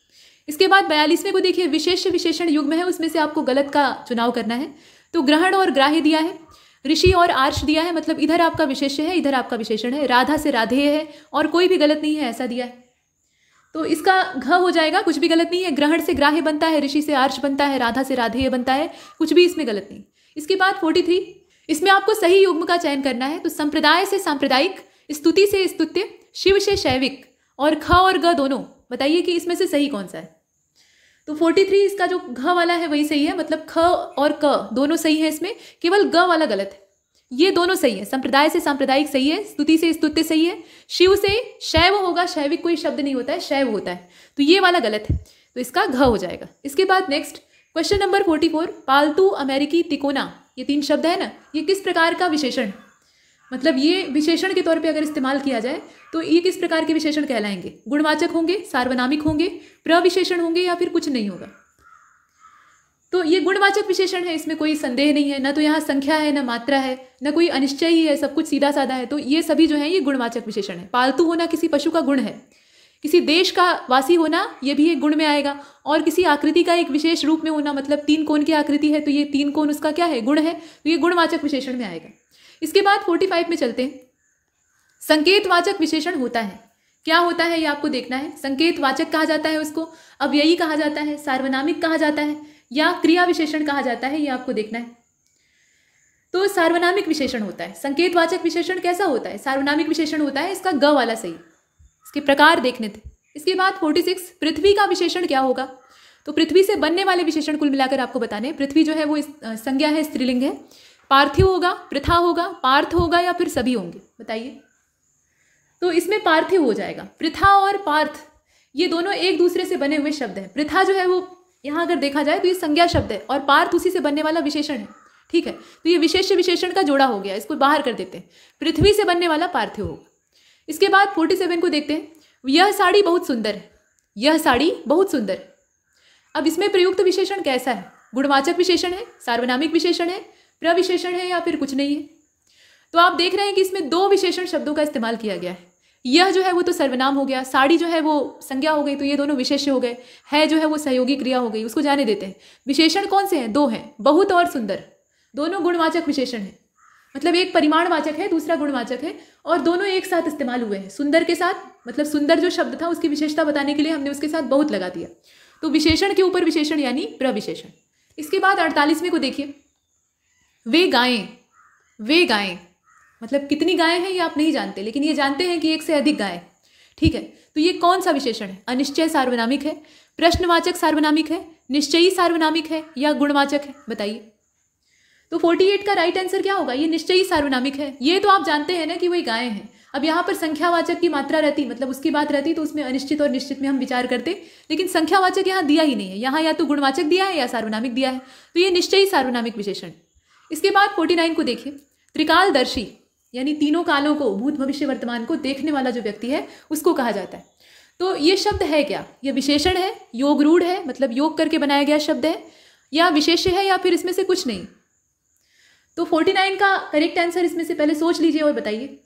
इसके बाद बयालीसवें को देखिए विशेष विशेषण युग्म है उसमें से आपको गलत का चुनाव करना है तो ग्रहण और ग्राह्य दिया है ऋषि और आर्ष दिया है मतलब इधर आपका विशेष्य है इधर आपका विशेषण है राधा से राधेय है और कोई भी गलत नहीं है ऐसा दिया है तो इसका घ हो जाएगा कुछ भी गलत नहीं है ग्रहण से ग्राह्य बनता है ऋषि से आर्ष बनता है राधा से राधेय बनता है कुछ भी इसमें गलत नहीं इसके बाद फोर्टी थ्री इसमें आपको सही युग्म का चयन करना है तो संप्रदाय से सांप्रदायिक स्तुति से स्तुत्य शिव से शैविक और ख और ग दोनों बताइए कि इसमें से सही कौन सा है तो 43 इसका जो घ वाला है वही सही है मतलब ख और क दोनों सही है इसमें केवल ग वाला गलत है ये दोनों सही है संप्रदाय से सांप्रदायिक सही है स्तुति से स्तुत्य सही है शिव से शैव होगा शैविक कोई शब्द नहीं होता है शैव होता है तो ये वाला गलत है तो इसका घ हो जाएगा इसके बाद next question number forty four पालतू अमेरिकी तिकोना ये तीन शब्द है ना ये किस प्रकार का विशेषण मतलब ये विशेषण के तौर पे अगर इस्तेमाल किया जाए तो ये किस प्रकार के विशेषण कहलाएंगे गुणवाचक होंगे सार्वनामिक होंगे प्रविशेषण होंगे या फिर कुछ नहीं होगा तो ये गुणवाचक विशेषण है इसमें कोई संदेह नहीं है ना तो यहाँ संख्या है ना मात्रा है ना कोई अनिश्चय ही है सब कुछ सीधा साधा है तो ये सभी जो है ये गुणवाचक विशेषण है पालतू होना किसी पशु का गुण है किसी देश का वासी होना ये भी एक गुण में आएगा और किसी आकृति का एक विशेष रूप में होना मतलब तीन कोण की आकृति है तो ये तीन कोण उसका क्या है गुण है तो ये गुणवाचक विशेषण में आएगा इसके बाद फोर्टी फाइव में चलते हैं संकेतवाचक विशेषण होता है क्या होता है ये आपको देखना है संकेतवाचक कहा जाता है उसको अब यही कहा जाता है सार्वनामिक कहा जाता है या क्रिया विशेषण कहा जाता है ये आपको देखना है तो सार्वनामिक विशेषण होता है संकेतवाचक विशेषण कैसा होता है सार्वनामिक विशेषण होता है इसका ग वाला सही इसके प्रकार देखने थे इसके बाद फोर्टी सिक्स पृथ्वी का विशेषण क्या होगा तो पृथ्वी से बनने वाले विशेषण कुल मिलाकर आपको बताने पृथ्वी जो है वो संज्ञा है स्त्रीलिंग है पार्थिव होगा प्रथा होगा पार्थ होगा या फिर सभी होंगे बताइए तो इसमें पार्थिव हो जाएगा प्रथा और पार्थ ये दोनों एक दूसरे से बने हुए शब्द हैं प्रथा जो है वो यहाँ अगर देखा जाए तो ये संज्ञा शब्द है और पार्थ उसी से बनने वाला विशेषण है ठीक है तो ये विशेष विशेषण का जोड़ा हो गया इसको बाहर कर देते हैं पृथ्वी से बनने वाला पार्थिव होगा इसके बाद फोर्टी सेवन को देखते हैं यह साड़ी बहुत सुंदर है यह साड़ी बहुत सुंदर है अब इसमें प्रयुक्त विशेषण कैसा है गुणवाचक विशेषण है सार्वनामिक विशेषण है प्रविशेषण है या फिर कुछ नहीं है तो आप देख रहे हैं कि इसमें दो विशेषण शब्दों का इस्तेमाल किया गया है यह जो है वो तो सर्वनाम हो गया साड़ी जो है वो संज्ञा हो गई तो ये दोनों विशेष हो गए है जो है वो सहयोगी क्रिया हो गई उसको जाने देते हैं विशेषण कौन से हैं दो हैं बहुत और सुंदर दोनों गुणवाचक विशेषण हैं मतलब एक परिमाणवाचक है दूसरा गुणवाचक है और दोनों एक साथ इस्तेमाल हुए हैं सुंदर के साथ मतलब सुंदर जो शब्द था उसकी विशेषता बताने के लिए हमने उसके साथ बहुत लगा दिया तो विशेषण के ऊपर विशेषण यानी प्रविशेषण इसके बाद अड़तालीसवीं को देखिए वे गायें वे गायें मतलब कितनी गायें हैं ये आप नहीं जानते लेकिन ये जानते हैं कि एक से अधिक गायें ठीक है तो ये कौन सा विशेषण है अनिश्चय सार्वनामिक है प्रश्नवाचक सार्वनामिक है निश्चयी सार्वनामिक है या गुणवाचक है बताइए तो 48 का राइट आंसर क्या होगा ये निश्चयी सार्वनामिक है ये तो आप जानते हैं ना कि वही गायें हैं अब यहाँ पर संख्यावाचक की मात्रा रहती मतलब उसकी बात रहती तो उसमें अनिश्चित और निश्चित में हम विचार करते लेकिन संख्यावाचक यहाँ दिया ही नहीं है यहाँ या तो गुणवाचक दिया है या सार्वनामिक दिया है तो ये निश्चयी सार्वनामिक विशेषण इसके बाद फोर्टी नाइन को देखिए त्रिकालदर्शी यानी तीनों कालों को भूत भविष्य वर्तमान को देखने वाला जो व्यक्ति है उसको कहा जाता है तो ये शब्द है क्या ये विशेषण है योग रूढ़ है मतलब योग करके बनाया गया शब्द है या विशेष्य है या फिर इसमें से कुछ नहीं तो फोर्टी नाइन का करेक्ट आंसर इसमें से पहले सोच लीजिए और बताइए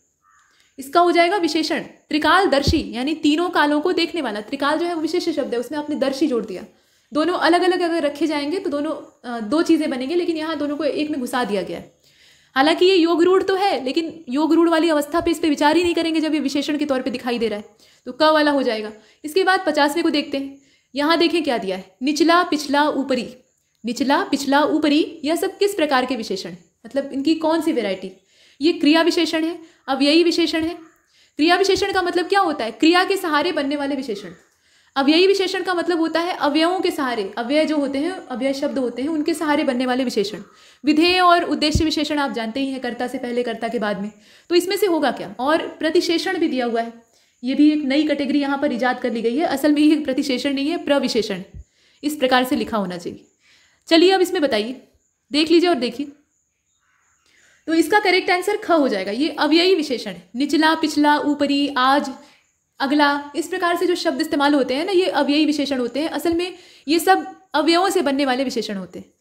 इसका हो जाएगा विशेषण त्रिकालदर्शी यानी तीनों कालों को देखने वाला त्रिकाल जो है वो विशेष शब्द है उसमें आपने दर्शी जोड़ दिया दोनों अलग अलग अगर रखे जाएंगे तो दोनों दो चीज़ें बनेंगे लेकिन यहाँ दोनों को एक में घुसा दिया गया है हालांकि ये योग रूढ़ तो है लेकिन योग रूढ़ वाली अवस्था पे इस पर विचार ही नहीं करेंगे जब ये विशेषण के तौर पे दिखाई दे रहा है तो क वाला हो जाएगा इसके बाद पचासवें को देखते हैं यहाँ देखें क्या दिया है निचला पिछला ऊपरी निचला पिछला ऊपरी यह सब किस प्रकार के विशेषण है मतलब इनकी कौन सी वेरायटी ये क्रिया विशेषण है अब यही विशेषण है क्रिया विशेषण का मतलब क्या होता है क्रिया के सहारे बनने वाले विशेषण अव्ययी विशेषण का मतलब होता है अवयवों के सहारे अव्यय जो होते हैं अव्यय शब्द होते हैं उनके सहारे बनने वाले विशेषण विधेय और उद्देश्य विशेषण आप जानते ही हैं कर्ता से पहले कर्ता के बाद में तो इसमें से होगा क्या और प्रतिशेषण भी दिया हुआ है ये भी एक नई कैटेगरी यहाँ पर ईजाद कर ली गई है असल में ये प्रतिशेषण नहीं है प्रविशेषण इस प्रकार से लिखा होना चाहिए चलिए अब इसमें बताइए देख लीजिए और देखिए तो इसका करेक्ट आंसर ख हो जाएगा ये अव्ययी विशेषण निचला पिछला ऊपरी आज अगला इस प्रकार से जो शब्द इस्तेमाल होते हैं ना ये अव्ययी विशेषण होते हैं असल में ये सब अवयवों से बनने वाले विशेषण होते हैं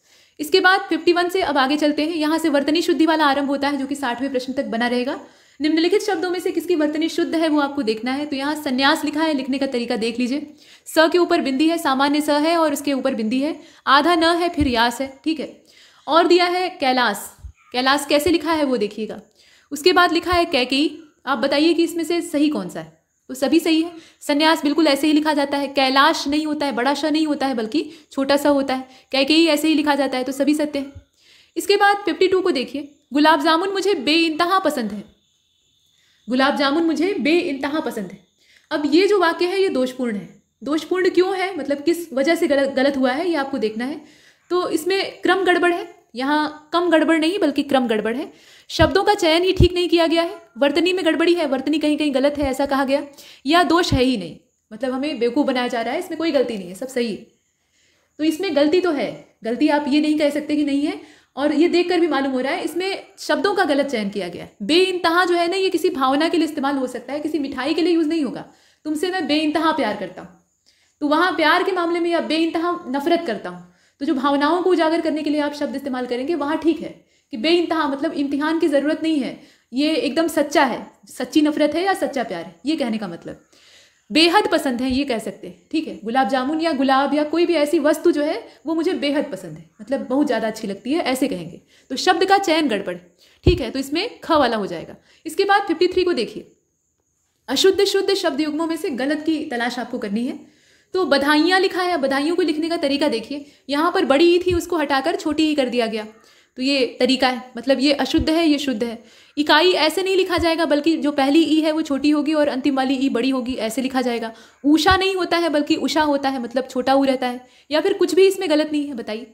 इसके बाद 51 से अब आगे चलते हैं यहाँ से वर्तनी शुद्धि वाला आरंभ होता है जो कि साठवें प्रश्न तक बना रहेगा निम्नलिखित शब्दों में से किसकी वर्तनी शुद्ध है वो आपको देखना है तो यहाँ संन्यास लिखा है लिखने का तरीका देख लीजिए स के ऊपर बिंदी है सामान्य स है और उसके ऊपर बिंदी है आधा न है फिर यास है ठीक है और दिया है कैलाश कैलाश कैसे लिखा है वो देखिएगा उसके बाद लिखा है कैकई आप बताइए कि इसमें से सही कौन सा है तो सभी सही है संन्यास बिल्कुल ऐसे ही लिखा जाता है कैलाश नहीं होता है बड़ा श नहीं होता है बल्कि छोटा सा होता है ही ऐसे ही लिखा जाता है तो सभी सत्य है इसके बाद फिफ्टी टू को देखिए गुलाब जामुन मुझे बे इंतहा पसंद है गुलाब जामुन मुझे बे इंतहा पसंद है अब ये जो वाक्य है ये दोषपूर्ण है दोषपूर्ण क्यों है मतलब किस वजह से गलत गलत हुआ है ये आपको देखना है तो इसमें क्रम गड़बड़ है यहाँ कम गड़बड़ नहीं बल्कि क्रम गड़बड़ है शब्दों का चयन ही ठीक नहीं किया गया है वर्तनी में गड़बड़ी है वर्तनी कहीं कहीं गलत है ऐसा कहा गया या दोष है ही नहीं मतलब हमें बेवकूफ़ बनाया जा रहा है इसमें कोई गलती नहीं है सब सही है तो इसमें गलती तो है गलती आप ये नहीं कह सकते कि नहीं है और ये देखकर भी मालूम हो रहा है इसमें शब्दों का गलत चयन किया गया बे इंतहा जो है ना ये किसी भावना के लिए इस्तेमाल हो सकता है किसी मिठाई के लिए यूज़ नहीं होगा तुमसे मैं बे इंतहा प्यार करता हूँ तो वहाँ प्यार के मामले में या बे इंतहा नफरत करता हूँ तो जो भावनाओं को उजागर करने के लिए आप शब्द इस्तेमाल करेंगे वहाँ ठीक है कि बे इंतहा मतलब इम्तिहान की ज़रूरत नहीं है ये एकदम सच्चा है सच्ची नफरत है या सच्चा प्यार है ये कहने का मतलब बेहद पसंद है ये कह सकते हैं ठीक है गुलाब जामुन या गुलाब या कोई भी ऐसी वस्तु जो है वो मुझे बेहद पसंद है मतलब बहुत ज़्यादा अच्छी लगती है ऐसे कहेंगे तो शब्द का चयन गड़बड़ ठीक है तो इसमें ख वाला हो जाएगा इसके बाद फिफ्टी थ्री को देखिए अशुद्ध शुद्ध शब्द युग्मों में से गलत की तलाश आपको करनी है तो बधाइयाँ लिखा है बधाइयों को लिखने का तरीका देखिए यहाँ पर बड़ी ई थी उसको हटाकर छोटी ई कर दिया गया तो ये तरीका है मतलब ये अशुद्ध है ये शुद्ध है इकाई ऐसे नहीं लिखा जाएगा बल्कि जो पहली ई है वो छोटी होगी और अंतिम वाली ई बड़ी होगी ऐसे लिखा जाएगा ऊषा नहीं होता है बल्कि उषा होता है मतलब छोटा ऊ रहता है या फिर कुछ भी इसमें गलत नहीं है बताइए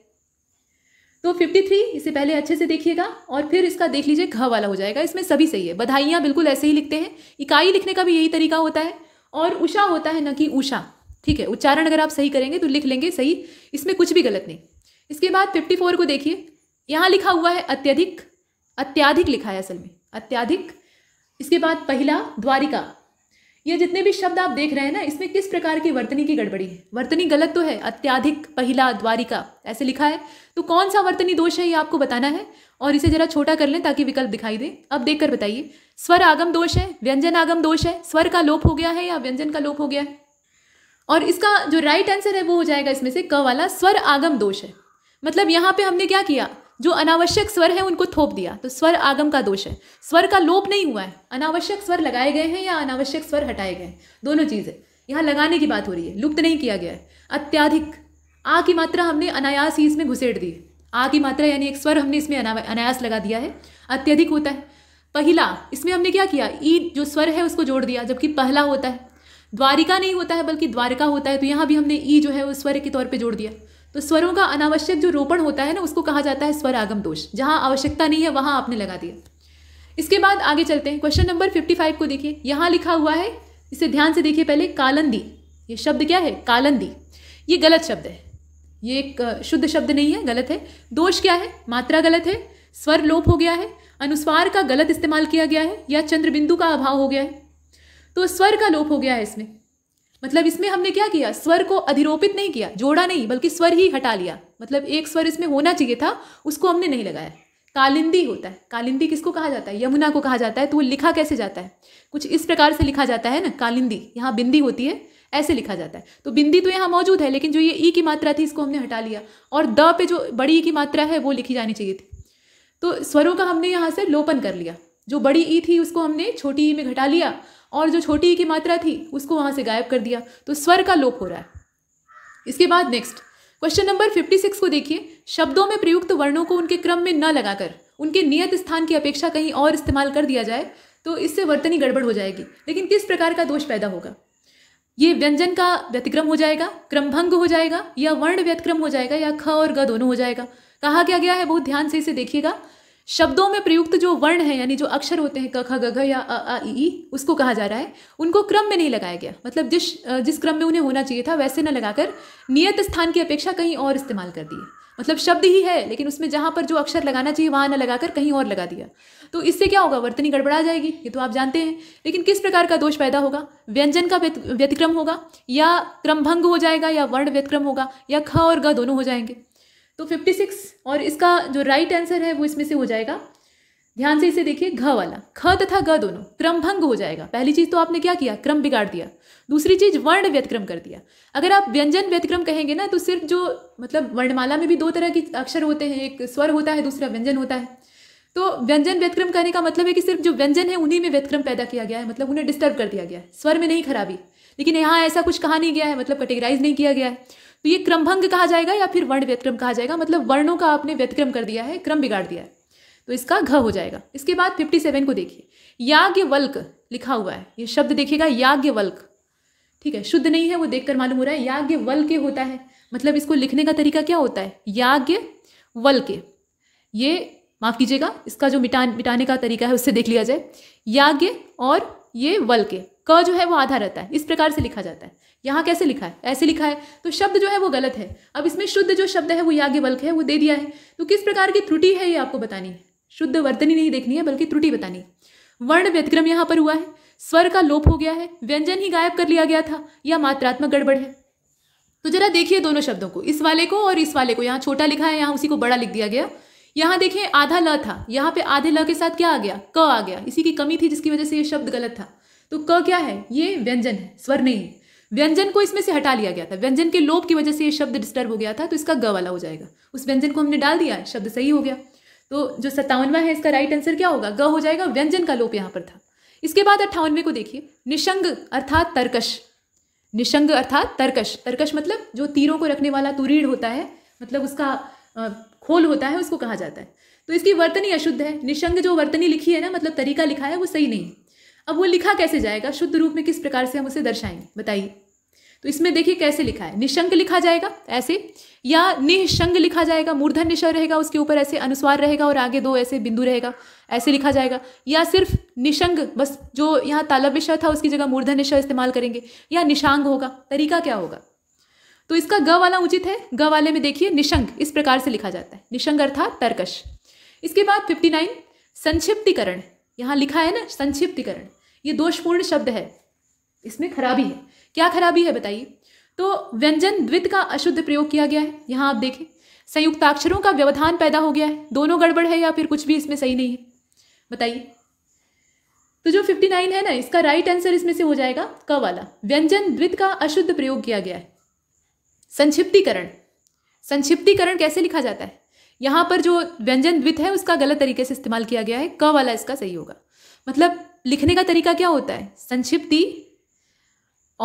तो 53 इसे पहले अच्छे से देखिएगा और फिर इसका देख लीजिए घ वाला हो जाएगा इसमें सभी सही है बधाइयाँ बिल्कुल ऐसे ही लिखते हैं इकाई लिखने का भी यही तरीका होता है और उषा होता है न कि ऊषा ठीक है उच्चारण अगर आप सही करेंगे तो लिख लेंगे सही इसमें कुछ भी गलत नहीं इसके बाद फिफ्टी फोर को देखिए यहाँ लिखा हुआ है अत्यधिक अत्याधिक लिखा है असल में अत्याधिक इसके बाद पहला द्वारिका ये जितने भी शब्द आप देख रहे हैं ना इसमें किस प्रकार की वर्तनी की गड़बड़ी है वर्तनी गलत तो है अत्याधिक पहला द्वारिका ऐसे लिखा है तो कौन सा वर्तनी दोष है ये आपको बताना है और इसे जरा छोटा कर लें ताकि विकल्प दिखाई दे अब देखकर बताइए स्वर आगम दोष है व्यंजन आगम दोष है स्वर का लोप हो गया है या व्यंजन का लोप हो गया है और इसका जो राइट आंसर है वो हो जाएगा इसमें से क वाला स्वर आगम दोष है मतलब यहाँ पे हमने क्या किया जो अनावश्यक स्वर है उनको थोप दिया तो स्वर आगम का दोष है स्वर का लोप नहीं हुआ है अनावश्यक स्वर लगाए गए हैं या अनावश्यक स्वर हटाए गए हैं दोनों चीज़ है यहाँ लगाने की बात हो रही है लुप्त नहीं किया गया है अत्याधिक आ की मात्रा हमने अनायास ही इसमें घुसेड़ दी है आ की मात्रा यानी एक स्वर हमने इसमें अनायास लगा दिया है अत्यधिक होता है पहला इसमें हमने क्या किया ई जो स्वर है उसको जोड़ दिया जबकि पहला होता है द्वारिका नहीं होता है बल्कि द्वारिका होता है तो यहाँ भी हमने ई जो है वो स्वर के तौर पर जोड़ दिया तो स्वरों का अनावश्यक जो रोपण होता है ना उसको कहा जाता है स्वर आगम दोष जहाँ आवश्यकता नहीं है वहाँ आपने लगा दिया इसके बाद आगे चलते हैं क्वेश्चन नंबर फिफ्टी फाइव को देखिए यहाँ लिखा हुआ है इसे ध्यान से देखिए पहले कालंदी ये शब्द क्या है कालंदी ये गलत शब्द है ये एक शुद्ध शब्द नहीं है गलत है दोष क्या है मात्रा गलत है स्वर लोप हो गया है अनुस्वार का गलत इस्तेमाल किया गया है या चंद्रबिंदु का अभाव हो गया है तो स्वर का लोप हो गया है इसमें मतलब इसमें हमने क्या किया स्वर को अधिरोपित नहीं किया जोड़ा नहीं बल्कि स्वर ही हटा लिया मतलब एक स्वर इसमें होना चाहिए था उसको हमने नहीं लगाया कालिंदी होता है कालिंदी किसको कहा जाता है यमुना को कहा जाता है तो वो लिखा कैसे जाता है कुछ इस प्रकार से लिखा जाता है ना कालिंदी यहाँ बिंदी होती है ऐसे लिखा जाता है तो बिंदी तो यहाँ मौजूद है लेकिन जो ये ई की मात्रा थी इसको हमने हटा लिया और द पे जो बड़ी ई की मात्रा है वो लिखी जानी चाहिए थी तो स्वरों का हमने यहाँ से लोपन कर लिया जो बड़ी ई थी उसको हमने छोटी ई में घटा लिया और जो छोटी की मात्रा थी उसको वहाँ से गायब कर दिया तो स्वर का लोप हो रहा है इसके बाद next question number fifty six को देखिए शब्दों में प्रयुक्त वर्णों को उनके क्रम में न लगाकर उनके नियत स्थान की अपेक्षा कहीं और इस्तेमाल कर दिया जाए तो इससे वर्तनी गड़बड़ हो जाएगी लेकिन किस प्रकार का दोष पैदा होगा ये व्यंजन का व्यतिक्रम हो जाएगा क्रमभंग हो जाएगा या वर्ण व्यतिक्रम हो जाएगा या ख और ग दोनों हो जाएगा कहा क्या गया है बहुत ध्यान से इसे देखिएगा शब्दों में प्रयुक्त जो वर्ण है यानी जो अक्षर होते हैं क ख ग घ या अ आ ई उसको कहा जा रहा है उनको क्रम में नहीं लगाया गया मतलब जिस जिस क्रम में उन्हें होना चाहिए था वैसे न लगाकर नियत स्थान की अपेक्षा कहीं और इस्तेमाल कर दिए मतलब शब्द ही है लेकिन उसमें जहाँ पर जो अक्षर लगाना चाहिए वहाँ न लगाकर कहीं और लगा दिया तो इससे क्या होगा वर्तनी गड़बड़ा जाएगी ये तो आप जानते हैं लेकिन किस प्रकार का दोष पैदा होगा व्यंजन का व्यतिक्रम होगा या क्रमभंग हो जाएगा या वर्ण व्यतिक्रम होगा या ख और ग दोनों हो जाएंगे तो फिफ्टी सिक्स और इसका जो राइट आंसर है वो इसमें से हो जाएगा ध्यान से इसे देखिए घ वाला ख तथा ग दोनों क्रमभंग हो जाएगा पहली चीज़ तो आपने क्या किया क्रम बिगाड़ दिया दूसरी चीज़ वर्ण व्यतिक्रम कर दिया अगर आप व्यंजन व्यतिक्रम कहेंगे ना तो सिर्फ जो मतलब वर्णमाला में भी दो तरह के अक्षर होते हैं एक स्वर होता है दूसरा व्यंजन होता है तो व्यंजन व्यतिक्रम कहने का मतलब है कि सिर्फ जो व्यंजन है उन्हीं में व्यतिक्रम पैदा किया गया है मतलब उन्हें डिस्टर्ब कर दिया गया है स्वर में नहीं खराबी लेकिन यहाँ ऐसा कुछ कहा नहीं गया है मतलब कैटेगराइज नहीं किया गया है तो ये क्रमभंग कहा जाएगा या फिर वर्ण व्यतिक्रम कहा जाएगा मतलब वर्णों का आपने व्यतिक्रम कर दिया है क्रम बिगाड़ दिया है तो इसका घ हो जाएगा इसके बाद फिफ्टी सेवन को देखिए याज्ञवल्क लिखा हुआ है ये शब्द देखिएगा याज्ञवल्क ठीक है शुद्ध नहीं है वो देखकर मालूम हो रहा है याज्ञ वल के होता है मतलब इसको लिखने का तरीका क्या होता है याज्ञ वल के ये माफ़ कीजिएगा इसका जो मिटा मिटाने का तरीका है उससे देख लिया जाए याज्ञ और ये वल के क जो है वो आधा रहता है इस प्रकार से लिखा जाता है यहाँ कैसे लिखा है ऐसे लिखा है तो शब्द जो है वो गलत है अब इसमें शुद्ध जो शब्द है वो याज्ञ बल्क है वो दे दिया है तो किस प्रकार की त्रुटि है ये आपको बतानी है शुद्ध वर्तनी नहीं देखनी है बल्कि त्रुटि बतानी वर्ण व्यतिक्रम यहाँ पर हुआ है स्वर का लोप हो गया है व्यंजन ही गायब कर लिया गया था या मात्रात्मक गड़बड़ है तो जरा देखिए दोनों शब्दों को इस वाले को और इस वाले को यहाँ छोटा लिखा है यहाँ उसी को बड़ा लिख दिया गया यहाँ देखिए आधा ल था यहाँ पे आधे ल के साथ क्या आ गया क आ गया इसी की कमी थी जिसकी वजह से ये शब्द गलत था तो क क्या है ये व्यंजन है स्वर नहीं है व्यंजन को इसमें से हटा लिया गया था व्यंजन के लोप की वजह से ये शब्द डिस्टर्ब हो गया था तो इसका ग वाला हो जाएगा उस व्यंजन को हमने डाल दिया शब्द सही हो गया तो जो सत्तावनवा है इसका राइट आंसर क्या होगा ग हो जाएगा व्यंजन का लोप यहाँ पर था इसके बाद अट्ठावनवे को देखिए निशंग अर्थात तर्कश निशंग अर्थात तर्कश तर्कश मतलब जो तीरों को रखने वाला तुरीड़ होता है मतलब उसका खोल होता है उसको कहा जाता है तो इसकी वर्तनी अशुद्ध है निशंग जो वर्तनी लिखी है ना मतलब तरीका लिखा है वो सही नहीं अब वो लिखा कैसे जाएगा शुद्ध रूप में किस प्रकार से हम उसे दर्शाएंगे बताइए तो इसमें देखिए कैसे लिखा है निशंक लिखा जाएगा ऐसे या निशंग लिखा जाएगा मूर्धन निशर रहेगा उसके ऊपर ऐसे अनुस्वार रहेगा और आगे दो ऐसे बिंदु रहेगा ऐसे लिखा जाएगा या सिर्फ निशंग बस जो यहाँ तालब निशय था उसकी जगह मूर्धन निशर इस्तेमाल करेंगे या निशांग होगा तरीका क्या होगा तो इसका ग वाला उचित है ग वाले में देखिए निशंक इस प्रकार से लिखा जाता है निशंग अर्थात तर्कश इसके बाद फिफ्टी नाइन संक्षिप्तीकरण यहाँ लिखा है ना संक्षिप्तीकरण ये दोषपूर्ण शब्द है इसमें खराबी है क्या खराबी है बताइए तो व्यंजन द्वित का अशुद्ध प्रयोग किया गया है यहाँ आप देखें संयुक्ताक्षरों का व्यवधान पैदा हो गया है दोनों गड़बड़ है या फिर कुछ भी इसमें सही नहीं है बताइए तो जो 59 है ना इसका राइट आंसर इसमें से हो जाएगा क वाला व्यंजन द्वित का अशुद्ध प्रयोग किया गया है संक्षिप्तीकरण संक्षिप्तीकरण कैसे लिखा जाता है यहां पर जो व्यंजन द्वित है उसका गलत तरीके से इस्तेमाल किया गया है क वाला इसका सही होगा मतलब लिखने का तरीका क्या होता है संक्षिप्ति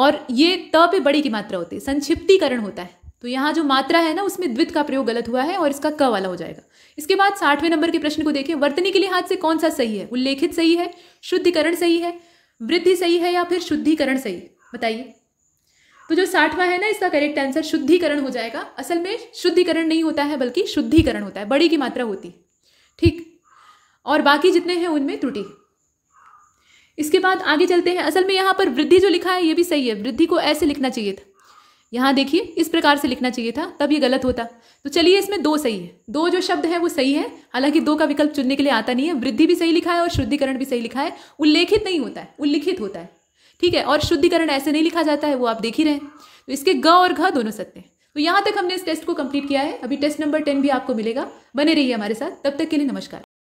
और ये त पे बड़ी की मात्रा होती है संक्षिप्तीकरण होता है तो यहाँ जो मात्रा है ना उसमें द्वित का प्रयोग गलत हुआ है और इसका क वाला हो जाएगा इसके बाद साठवें नंबर के प्रश्न को देखिए वर्तनी के लिए हाथ से कौन सा सही है उल्लेखित सही है शुद्धिकरण सही है वृद्धि सही है या फिर शुद्धिकरण सही बताइए तो जो साठवां है ना इसका करेक्ट आंसर शुद्धिकरण हो जाएगा असल में शुद्धिकरण नहीं होता है बल्कि शुद्धिकरण होता है बड़ी की मात्रा होती है ठीक और बाकी जितने हैं उनमें त्रुटि इसके बाद आगे चलते हैं असल में यहाँ पर वृद्धि जो लिखा है ये भी सही है वृद्धि को ऐसे लिखना चाहिए था यहाँ देखिए इस प्रकार से लिखना चाहिए था तब ये गलत होता तो चलिए इसमें दो सही है दो जो शब्द है वो सही है हालांकि दो का विकल्प चुनने के लिए आता नहीं है वृद्धि भी सही लिखा है और शुद्धिकरण भी सही लिखा है उल्लेखित नहीं होता है उल्लिखित होता है ठीक है और शुद्धिकरण ऐसे नहीं लिखा जाता है वो आप देख ही रहे तो इसके ग और घ दोनों सत्य हैं तो यहाँ तक हमने इस टेस्ट को कंप्लीट किया है अभी टेस्ट नंबर टेन भी आपको मिलेगा बने रहिए हमारे साथ तब तक के लिए नमस्कार